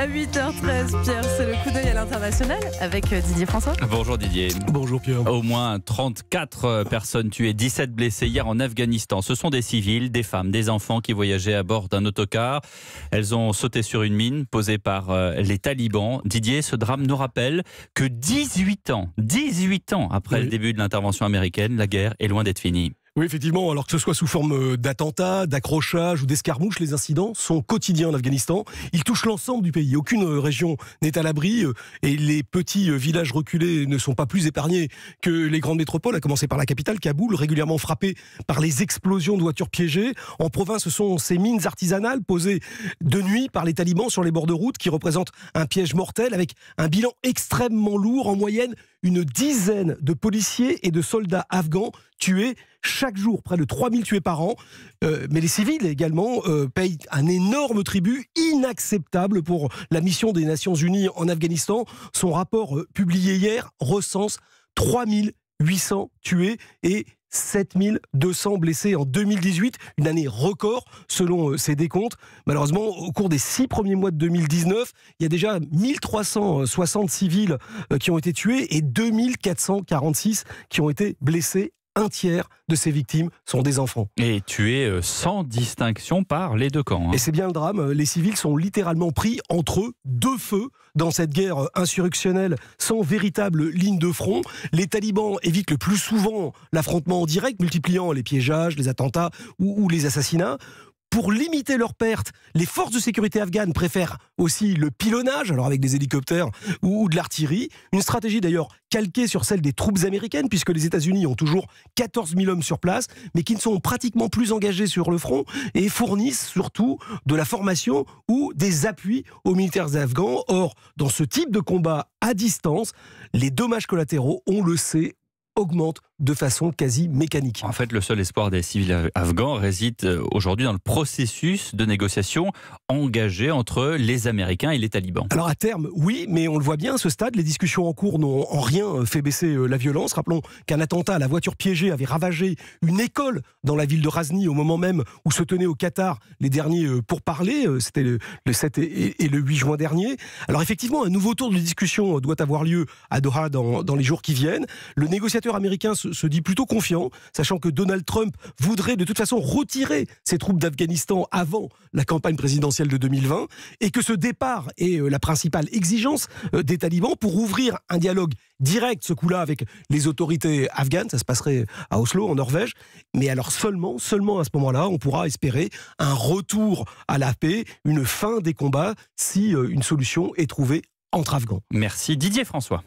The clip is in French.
À 8h13, Pierre, c'est le coup d'œil à l'international avec euh, Didier François. Bonjour Didier. Bonjour Pierre. Au moins 34 euh, personnes tuées, 17 blessées hier en Afghanistan. Ce sont des civils, des femmes, des enfants qui voyageaient à bord d'un autocar. Elles ont sauté sur une mine posée par euh, les talibans. Didier, ce drame nous rappelle que 18 ans, 18 ans après le début de l'intervention américaine, la guerre est loin d'être finie. Oui, effectivement, alors que ce soit sous forme euh, d'attentats, d'accrochages ou d'escarmouches, les incidents sont quotidiens en Afghanistan. Ils touchent l'ensemble du pays. Aucune euh, région n'est à l'abri euh, et les petits villages reculés ne sont pas plus épargnés que les grandes métropoles, à commencer par la capitale, Kaboul, régulièrement frappée par les explosions de voitures piégées. En province, ce sont ces mines artisanales posées de nuit par les talibans sur les bords de route qui représentent un piège mortel avec un bilan extrêmement lourd. En moyenne, une dizaine de policiers et de soldats afghans tués chaque jour, près de 3000 tués par an. Euh, mais les civils également euh, payent un énorme tribut inacceptable pour la mission des Nations Unies en Afghanistan. Son rapport euh, publié hier recense 3800 tués et 7200 blessés en 2018, une année record selon ces décomptes. Malheureusement, au cours des six premiers mois de 2019, il y a déjà 1360 civils qui ont été tués et 2446 qui ont été blessés un tiers de ces victimes sont des enfants. Et tués euh, sans distinction par les deux camps. Hein. Et c'est bien le drame, euh, les civils sont littéralement pris entre deux feux dans cette guerre euh, insurrectionnelle sans véritable ligne de front. Les talibans évitent le plus souvent l'affrontement en direct, multipliant les piégeages, les attentats ou les assassinats pour limiter leurs pertes. Les forces de sécurité afghanes préfèrent aussi le pilonnage, alors avec des hélicoptères ou, de l'artillerie. Une stratégie d'ailleurs calquée sur celle des troupes américaines, puisque les États-Unis ont toujours 14 000 hommes sur place, mais qui ne sont pratiquement plus engagés sur le front et fournissent surtout de la formation ou des appuis aux militaires afghans. Or, dans ce type de combat à distance, les dommages collatéraux, on le sait, augmentent de façon quasi mécanique. En fait, le seul espoir des civils afghans réside euh, aujourd'hui dans le processus de négociation engagé entre les Américains et les talibans. Alors à terme, oui, mais on le voit bien à ce stade, les discussions en cours n'ont en rien euh, fait baisser euh, la violence. Rappelons qu'un attentat à la voiture piégée avait ravagé une école dans la ville de Razni au moment même où se tenaient au Qatar les derniers pourparlers, c'était le, 7 et, le 8 juin dernier. Alors effectivement, un nouveau tour de discussion doit avoir lieu à Doha dans, dans les jours qui viennent. Le négociateur américain se se, dit plutôt confiant, sachant que Donald Trump voudrait de toute façon retirer ses troupes d'Afghanistan avant la campagne présidentielle de 2020, et que ce départ est euh, la principale exigence euh, des talibans pour ouvrir un dialogue direct, ce coup-là, avec les autorités afghanes. Ça se passerait à Oslo, en Norvège. Mais alors seulement, seulement à ce moment-là, on pourra espérer un retour à la paix, une fin des combats, si euh, une solution est trouvée entre Afghans. Merci Didier François.